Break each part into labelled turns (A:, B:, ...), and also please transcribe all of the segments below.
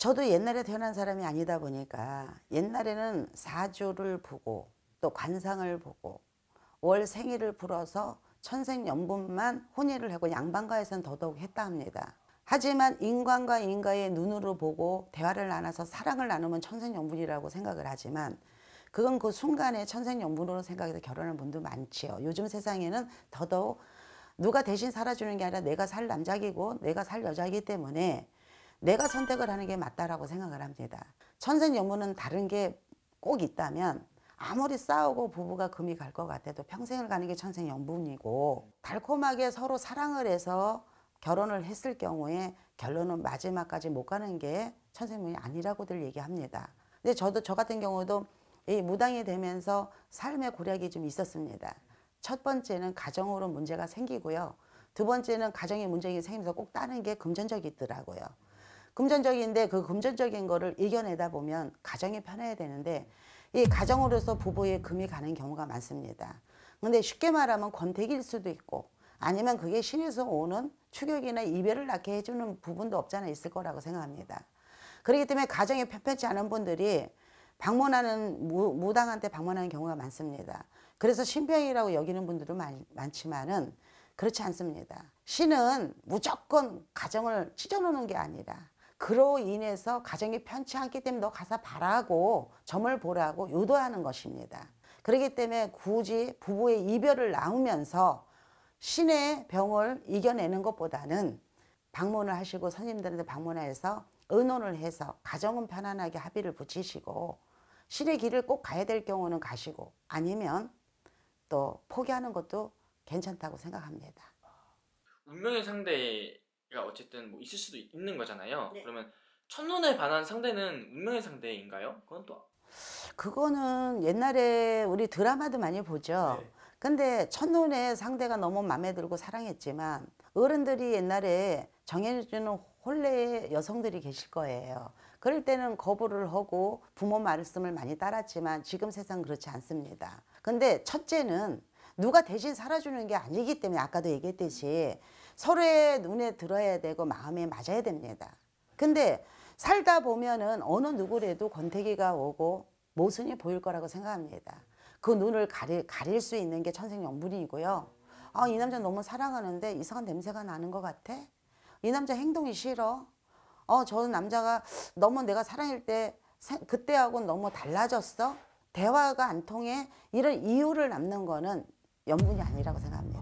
A: 저도 옛날에 태어난 사람이 아니다 보니까 옛날에는 사주를 보고 또 관상을 보고 월 생일을 불어서 천생연분만 혼인을 하고 양반가에서는 더더욱 했다 합니다. 하지만 인간과 인간의 눈으로 보고 대화를 나눠서 사랑을 나누면 천생연분이라고 생각을 하지만 그건 그 순간에 천생연분으로 생각해서 결혼한 분도 많지요. 요즘 세상에는 더더욱 누가 대신 살아주는 게 아니라 내가 살 남자이고 내가 살 여자이기 때문에 내가 선택을 하는 게 맞다라고 생각을 합니다. 천생연분은 다른 게 꼭 있다면 아무리 싸우고 부부가 금이 갈 것 같아도 평생을 가는 게 천생연분이고 달콤하게 서로 사랑을 해서 결혼을 했을 경우에 결론은 마지막까지 못 가는 게 천생연분이 아니라고들 얘기합니다. 근데 저도 저 같은 경우도 이 무당이 되면서 삶의 고략이 좀 있었습니다. 첫 번째는 가정으로 문제가 생기고요. 두 번째는 가정의 문제가 생기면서 꼭 따는 게 금전적이 더라고요 금전적인데 그 금전적인 거를 이겨내다 보면 가정이 편해야 되는데 이 가정으로서 부부의 금이 가는 경우가 많습니다. 근데 쉽게 말하면 권태기일 수도 있고 아니면 그게 신에서 오는 추격이나 이별을 낳게 해주는 부분도 없잖아 있을 거라고 생각합니다. 그렇기 때문에 가정이 편편치 않은 분들이 방문하는 무, 무당한테 방문하는 경우가 많습니다. 그래서 신병이라고 여기는 분들도 많, 많지만은 그렇지 않습니다. 신은 무조건 가정을 찢어놓는 게 아니라 그로 인해서 가정이 편치 않기 때문에 너 가서 바라고 점을 보라고 유도하는 것입니다. 그렇기 때문에 굳이 부부의 이별을 나오면서 신의 병을 이겨내는 것보다는 방문을 하시고 선생들한테 방문해서 의논을 해서 가정은 편안하게 합의를 붙이시고 신의 길을 꼭 가야 될 경우는 가시고 아니면 또 포기하는 것도 괜찮다고 생각합니다. 운명의 상대 그러니 어쨌든 뭐 있을 수도 있, 는 거잖아요. 네. 그러면 첫눈에 반한 상대는 운명의 상대인가요? 그건 또 그거는 옛날에 우리 드라마도 많이 보죠. 네. 근데 첫눈에 상대가 너무 마음에 들고 사랑했지만 어른들이 옛날에 정해주는 혼례의 여성들이 계실 거예요. 그럴 때는 거부를 하고 부모 말씀을 많이 따랐지만 지금 세상 그렇지 않습니다. 근데 첫째는 누가 대신 살아주는 게 아니기 때문에 아까도 얘기했듯이 서로의 눈에 들어야 되고 마음에 맞아야 됩니다. 근데 살다 보면은 어느 누구라도 권태기가 오고 모순이 보일 거라고 생각합니다. 그 눈을 가릴, 가릴 수 있는 게 천생연분이고요. 아, 이 남자 너무 사랑하는데 이상한 냄새가 나는 것 같아. 이 남자 행동이 싫어. 어, 저 남자가 너무 내가 사랑일 때 그때하고는 너무 달라졌어. 대화가 안 통해 이런 이유를 남는 거는 연분이 아니라고 생각합니다.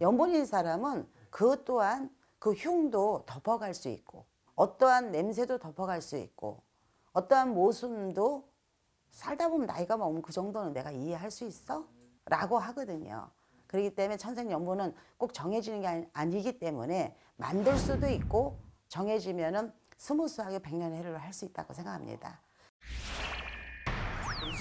A: 연분인 사람은 그 또한 그 흉도 덮어갈 수 있고 어떠한 냄새도 덮어갈 수 있고 어떠한 모순도 살다 보면 나이가 먹으면 그 정도는 내가 이해할 수 있어? 라고 하거든요. 그렇기 때문에 천생연분은 꼭 정해지는 게 아니, 기 때문에 만들 수도 있고 정해지면은 스무스하게 백년해를 할 수 있다고 생각합니다.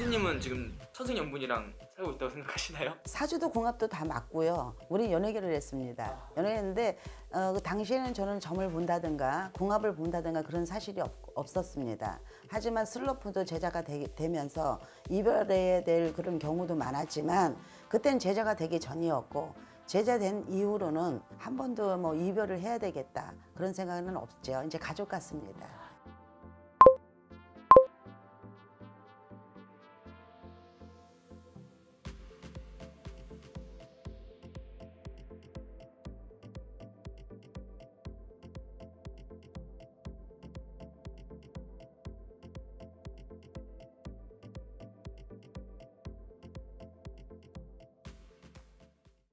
A: 교수님은 지금 천생연분이랑 살고 있다고 생각하시나요? 사주도 공합도다 맞고요. 우리 연예계를 했습니다. 연예했는데 어, 그 당시에는 저는 점을 본다든가 궁합을 본다든가 그런 사실이 없, 었습니다 하지만 슬로프도 제자가 되, 면서 이별해야 될 그런 경우도 많았지만 그땐 제자가 되기 전이었고 제자 된 이후로는 한 번도 뭐 이별을 해야 되겠다 그런 생각은 없죠. 이제 가족 같습니다.